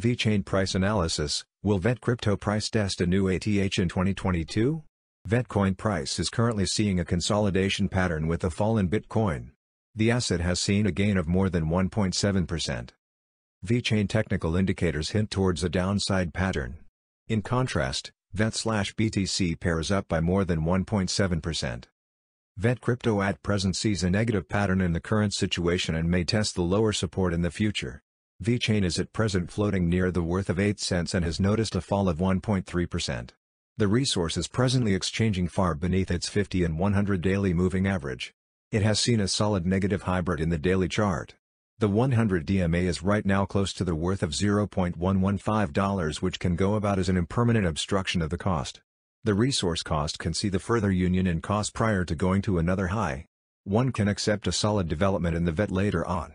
VeChain price analysis, will VET crypto price test a new ATH in 2022? VETcoin price is currently seeing a consolidation pattern with a fall in Bitcoin. The asset has seen a gain of more than 1.7%. VeChain technical indicators hint towards a downside pattern. In contrast, VET/BTC pairs up by more than 1.7%. VET crypto at present sees a negative pattern in the current situation and may test the lower support in the future. VeChain is at present floating near the worth of 8 cents and has noticed a fall of 1.3%. The resource is presently exchanging far beneath its 50 and 100 daily moving average. It has seen a solid negative hybrid in the daily chart. The 100 DMA is right now close to the worth of $0.115 which can go about as an impermanent obstruction of the cost. The resource cost can see the further union in cost prior to going to another high. One can accept a solid development in the VET later on.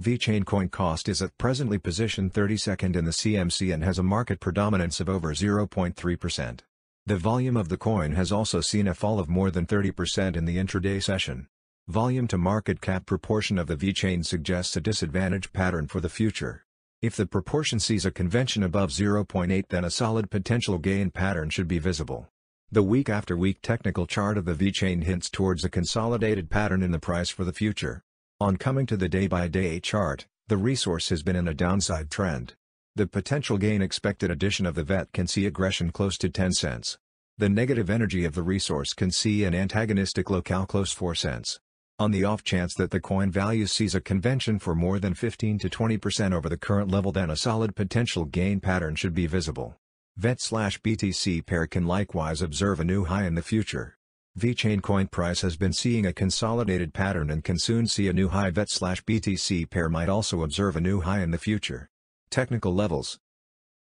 VeChain coin cost is at presently position 32nd in the CMC and has a market predominance of over 0.3%. The volume of the coin has also seen a fall of more than 30% in the intraday session. Volume to market cap proportion of the Vchain suggests a disadvantage pattern for the future. If the proportion sees a convention above 0.8 then a solid potential gain pattern should be visible. The week after week technical chart of the Vchain hints towards a consolidated pattern in the price for the future. On coming to the day-by-day -day chart, the resource has been in a downside trend. The potential gain expected addition of the VET can see aggression close to 10 cents. The negative energy of the resource can see an antagonistic locale close 4 cents. On the off chance that the coin value sees a convention for more than 15 to 20% over the current level then a solid potential gain pattern should be visible. VET slash BTC pair can likewise observe a new high in the future. VeChain coin price has been seeing a consolidated pattern and can soon see a new high VET slash BTC pair might also observe a new high in the future. Technical levels.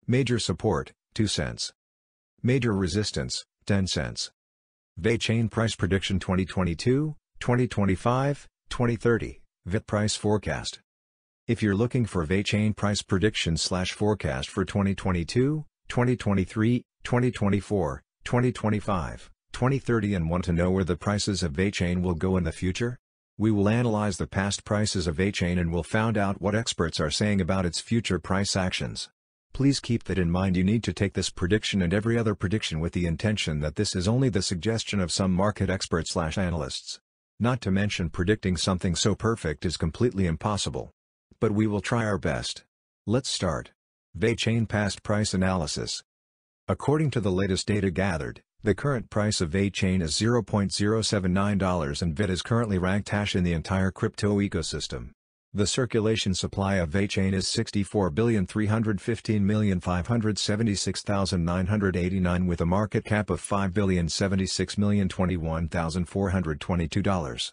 Major support, 2 cents. Major resistance, 10 cents. VeChain price prediction 2022, 2025, 2030, VIT price forecast. If you're looking for VeChain price prediction slash forecast for 2022, 2023, 2024, 2025, 2030 and want to know where the prices of A-chain will go in the future? We will analyze the past prices of A-chain and will find out what experts are saying about its future price actions. Please keep that in mind you need to take this prediction and every other prediction with the intention that this is only the suggestion of some market expert slash analysts. Not to mention predicting something so perfect is completely impossible. But we will try our best. Let's start. VeChain Past Price Analysis According to the latest data gathered, the current price of A-Chain is $0.079 and VIT is currently ranked hash in the entire crypto ecosystem. The circulation supply of A-Chain is 64,315,576,989 with a market cap of $5,076,021,422.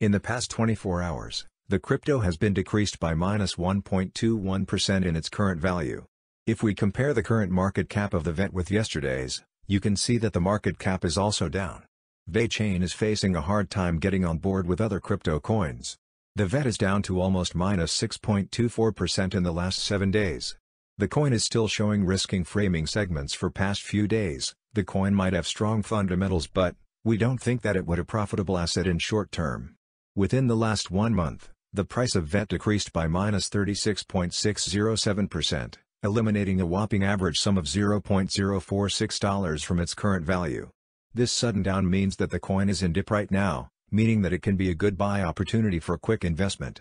In the past 24 hours, the crypto has been decreased by minus 1.21% in its current value. If we compare the current market cap of the VET with yesterday's, you can see that the market cap is also down. VeChain is facing a hard time getting on board with other crypto coins. The VET is down to almost minus 6.24% in the last 7 days. The coin is still showing risking framing segments for past few days. The coin might have strong fundamentals but, we don't think that it would a profitable asset in short term. Within the last one month, the price of VET decreased by minus 36.607% eliminating a whopping average sum of $0.046 from its current value. This sudden down means that the coin is in dip right now, meaning that it can be a good buy opportunity for quick investment.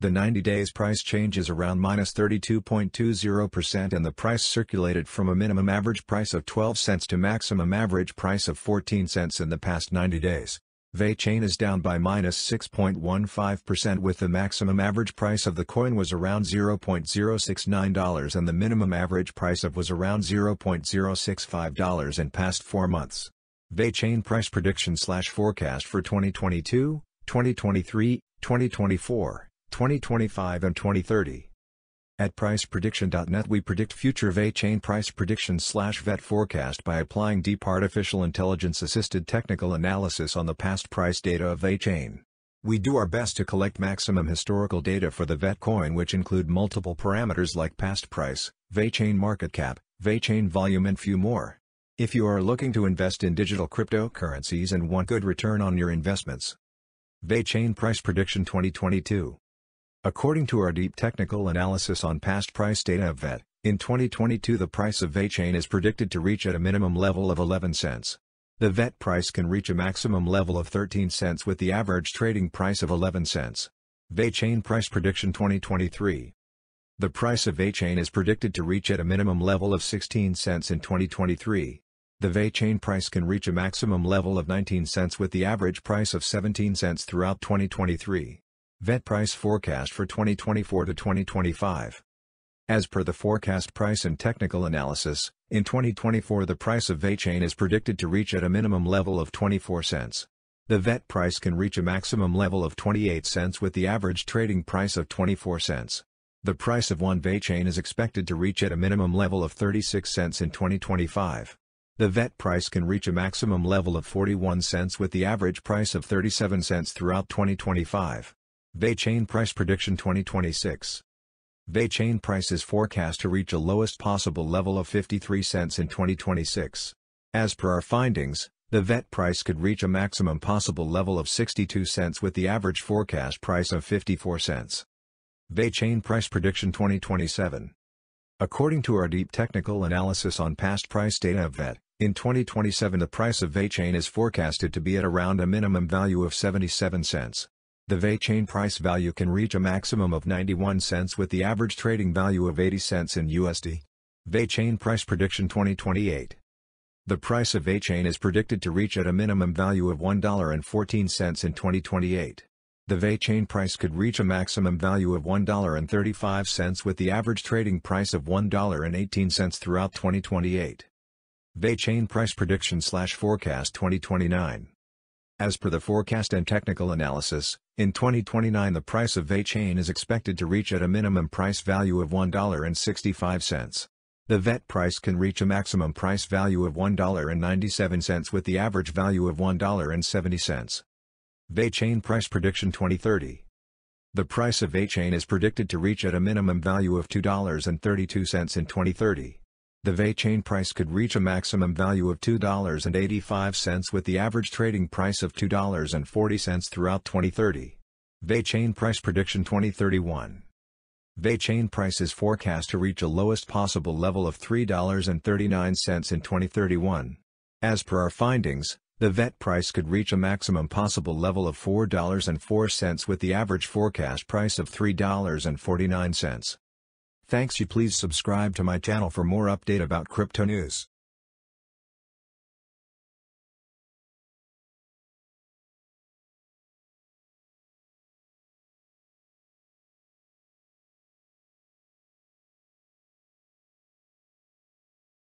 The 90 days price change is around minus 32.20% and the price circulated from a minimum average price of 12 cents to maximum average price of 14 cents in the past 90 days. Vei chain is down by minus 6.15% with the maximum average price of the coin was around $0.069 and the minimum average price of was around $0.065 in past 4 months. Vei chain price prediction slash forecast for 2022, 2023, 2024, 2025 and 2030. At PricePrediction.net we predict future VA chain price prediction slash VET forecast by applying deep artificial intelligence assisted technical analysis on the past price data of VA chain. We do our best to collect maximum historical data for the VET coin which include multiple parameters like past price, VA chain market cap, VA chain volume and few more. If you are looking to invest in digital cryptocurrencies and want good return on your investments. VA chain price prediction 2022 According to our deep technical analysis on past price data of VET, in 2022 the price of VeChain is predicted to reach at a minimum level of 11 cents. The VET price can reach a maximum level of 13 cents with the average trading price of 11 cents. VeChain Price Prediction 2023 The price of VeChain is predicted to reach at a minimum level of 16 cents in 2023. The VeChain price can reach a maximum level of 19 cents with the average price of 17 cents throughout 2023. Vet price forecast for 2024 to 2025. As per the forecast price and technical analysis, in 2024 the price of VeChain is predicted to reach at a minimum level of 24 cents. The vet price can reach a maximum level of 28 cents with the average trading price of 24 cents. The price of one VeChain is expected to reach at a minimum level of 36 cents in 2025. The vet price can reach a maximum level of 41 cents with the average price of 37 cents throughout 2025. VeChain chain price prediction 2026. VeChain chain price is forecast to reach a lowest possible level of 53 cents in 2026. As per our findings, the VET price could reach a maximum possible level of 62 cents with the average forecast price of 54 cents. VeChain chain price prediction 2027. According to our deep technical analysis on past price data of VET, in 2027 the price of VeChain is forecasted to be at around a minimum value of 77 cents. The VE chain price value can reach a maximum of 91 cents with the average trading value of 80 cents in USD. VE chain price prediction 2028 The price of VE chain is predicted to reach at a minimum value of $1.14 in 2028. The VE chain price could reach a maximum value of $1.35 with the average trading price of $1.18 throughout 2028. VE chain price prediction slash forecast 2029 As per the forecast and technical analysis, in 2029 the price of VeChain is expected to reach at a minimum price value of $1.65. The VET price can reach a maximum price value of $1.97 with the average value of $1.70. VeChain Price Prediction 2030 The price of VeChain is predicted to reach at a minimum value of $2.32 in 2030. The VE chain price could reach a maximum value of $2.85 with the average trading price of $2.40 throughout 2030. VE chain price prediction 2031 VE chain price is forecast to reach a lowest possible level of $3.39 in 2031. As per our findings, the VET price could reach a maximum possible level of $4.04 with the average forecast price of $3.49. Thanks you please subscribe to my channel for more update about crypto news.